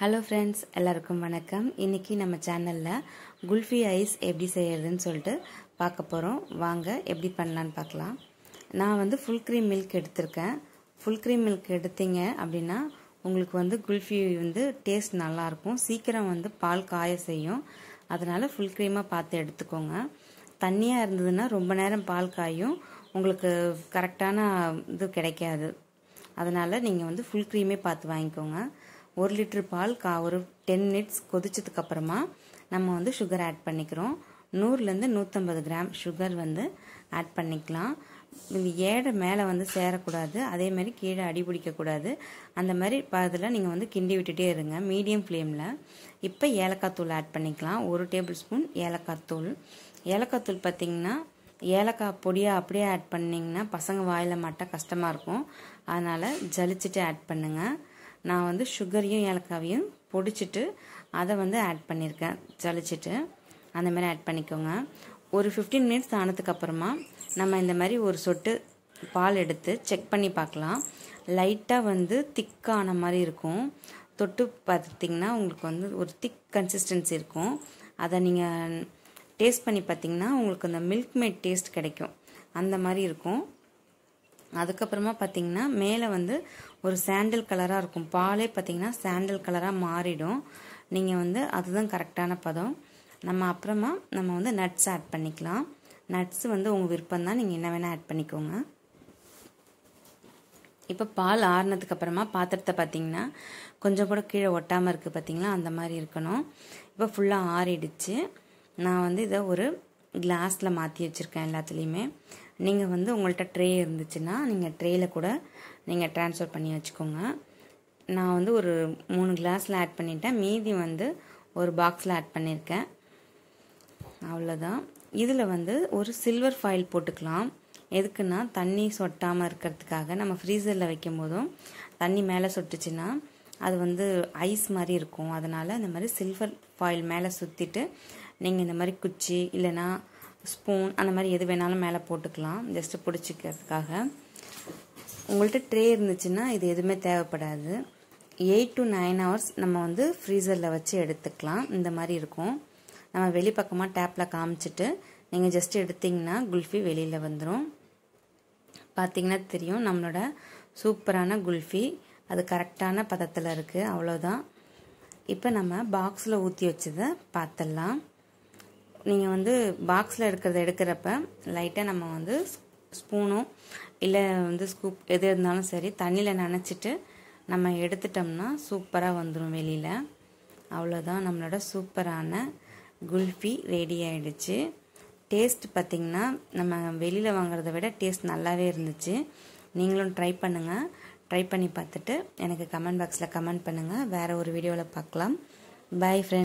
hello friends எல்லாருக்கும் வணக்கம் இன்றைக்கி நம்ம சேனலில் குல்ஃபி ஐஸ் எப்படி செய்யறதுன்னு சொல்லிட்டு பார்க்க போகிறோம் வாங்க எப்படி பண்ணலான்னு பார்க்கலாம் நான் வந்து ஃபுல் க்ரீம் மில்க் எடுத்திருக்கேன் ஃபுல் க்ரீம் மில்க் எடுத்தீங்க அப்படின்னா உங்களுக்கு வந்து குல்ஃபி வந்து டேஸ்ட் நல்லாயிருக்கும் சீக்கிரம் வந்து பால் காய செய்யும் அதனால் ஃபுல் க்ரீமாக பார்த்து எடுத்துக்கோங்க தண்ணியாக இருந்ததுன்னா ரொம்ப நேரம் பால் காயும் உங்களுக்கு கரெக்டான இது கிடைக்காது அதனால் நீங்கள் வந்து ஃபுல் க்ரீமே பார்த்து வாங்கிக்கோங்க ஒரு லிட்டர் பால் கா ஒரு டென் மினிட்ஸ் அப்புறமா நம்ம வந்து சுகர் ஆட் பண்ணிக்கிறோம் நூறுலேருந்து நூற்றம்பது கிராம் சுகர் வந்து ஆட் பண்ணிக்கலாம் இது ஏடை மேலே வந்து சேரக்கூடாது அதே மாதிரி கீழே அடிபிடிக்கக்கூடாது அந்த மாதிரி பதில் நீங்கள் வந்து கிண்டி விட்டுட்டே இருங்க மீடியம் ஃப்ளேமில் இப்போ ஏலக்காய் தூள் ஆட் பண்ணிக்கலாம் ஒரு டேபிள் ஸ்பூன் ஏலக்காய் தூள் ஏலக்காய் தூள் பார்த்திங்கன்னா ஏலக்காய் பொடியாக அப்படியே ஆட் பண்ணிங்கன்னா பசங்க வாயில் மாட்டால் கஷ்டமாக இருக்கும் அதனால் ஜலிச்சுட்டு ஆட் பண்ணுங்கள் நான் வந்து சுகரையும் ஏலக்காவையும் பொடிச்சிட்டு அதை வந்து ஆட் பண்ணியிருக்கேன் ஜலிச்சிட்டு அந்த மாதிரி ஆட் பண்ணிக்கோங்க ஒரு ஃபிஃப்டீன் மினிட்ஸ் ஆனதுக்கப்புறமா நம்ம இந்த மாதிரி ஒரு சொட்டு பால் எடுத்து செக் பண்ணி பார்க்கலாம் லைட்டாக வந்து திக்கான மாதிரி இருக்கும் தொட்டு பார்த்திங்கன்னா உங்களுக்கு வந்து ஒரு திக் கன்சிஸ்டன்சி இருக்கும் அதை நீங்கள் டேஸ்ட் பண்ணி பார்த்திங்கன்னா உங்களுக்கு அந்த மில்க் மேட் டேஸ்ட் கிடைக்கும் அந்த மாதிரி இருக்கும் அதுக்கப்புறமா பார்த்தீங்கன்னா மேலே வந்து ஒரு சாண்டில் கலராக இருக்கும் பாலே பார்த்தீங்கன்னா சாண்டில் கலராக மாறிடும் நீங்கள் வந்து அதுதான் கரெக்டான பதம் நம்ம அப்புறமா நம்ம வந்து நட்ஸ் ஆட் பண்ணிக்கலாம் நட்ஸ் வந்து உங்கள் விருப்பம் தான் நீங்கள் என்ன வேணால் ஆட் பண்ணிக்கோங்க இப்போ பால் ஆறுனதுக்கு அப்புறமா பாத்திரத்தை பார்த்தீங்கன்னா கொஞ்சம் கூட கீழே ஒட்டாமல் இருக்குது பார்த்தீங்களா அந்த மாதிரி இருக்கணும் இப்போ ஃபுல்லாக ஆறிடுச்சு நான் வந்து இதை ஒரு கிளாஸில் மாற்றி வச்சுருக்கேன் எல்லாத்துலேயுமே நீங்கள் வந்து உங்கள்கிட்ட ட்ரே இருந்துச்சுன்னா நீங்கள் ட்ரேயில் கூட நீங்கள் ட்ரான்ஸ்ஃபர் பண்ணி வச்சுக்கோங்க நான் வந்து ஒரு மூணு கிளாஸில் ஆட் பண்ணிட்டேன் மீதி வந்து ஒரு பாக்ஸில் ஆட் பண்ணியிருக்கேன் அவ்வளோதான் இதில் வந்து ஒரு சில்வர் ஃபாயில் போட்டுக்கலாம் எதுக்குன்னா தண்ணி சொட்டாமல் இருக்கிறதுக்காக நம்ம ஃப்ரீசரில் வைக்கும் போதும் தண்ணி மேலே சொட்டுச்சுன்னா அது வந்து ஐஸ் மாதிரி இருக்கும் அதனால் இந்த மாதிரி சில்வர் ஃபாயில் மேலே சுற்றிட்டு நீங்கள் இந்த மாதிரி குச்சி இல்லைன்னா ஸ்பூன் அந்த மாதிரி எது வேணாலும் மேலே போட்டுக்கலாம் ஜஸ்ட்டு பிடிச்சிக்கிறதுக்காக உங்கள்கிட்ட ட்ரே இருந்துச்சுன்னா இது எதுவுமே தேவைப்படாது எயிட் டு நைன் ஹவர்ஸ் நம்ம வந்து ஃப்ரீசரில் வச்சு எடுத்துக்கலாம் இந்த மாதிரி இருக்கும் நம்ம வெளிப்பக்கமாக டேப்பில் காமிச்சிட்டு நீங்கள் ஜஸ்ட் எடுத்திங்கன்னா குல்ஃபி வெளியில் வந்துடும் பார்த்தீங்கன்னா தெரியும் நம்மளோட சூப்பரான குல்ஃபி அது கரெக்டான பதத்தில் இருக்குது அவ்வளோதான் இப்போ நம்ம பாக்ஸில் ஊற்றி வச்சதை பார்த்துடலாம் நீங்கள் வந்து பாக்ஸில் எடுக்கிறத எடுக்கிறப்ப லைட்டாக நம்ம வந்து ஸ்பூனோ இல்லை வந்து ஸ்கூப் எது இருந்தாலும் சரி தண்ணியில் நினச்சிட்டு நம்ம எடுத்துட்டோம்னா சூப்பராக வந்துடும் வெளியில் அவ்வளோதான் நம்மளோட சூப்பரான குல்ஃபி ரெடி ஆகிடுச்சு டேஸ்ட் பார்த்திங்கன்னா நம்ம வெளியில் வாங்குறத விட டேஸ்ட் நல்லாவே இருந்துச்சு நீங்களும் ட்ரை பண்ணுங்கள் ட்ரை பண்ணி பார்த்துட்டு எனக்கு கமெண்ட் பாக்ஸில் கமெண்ட் பண்ணுங்கள் வேறு ஒரு வீடியோவில் பார்க்கலாம் பாய் ஃப்ரெண்ட்ஸ்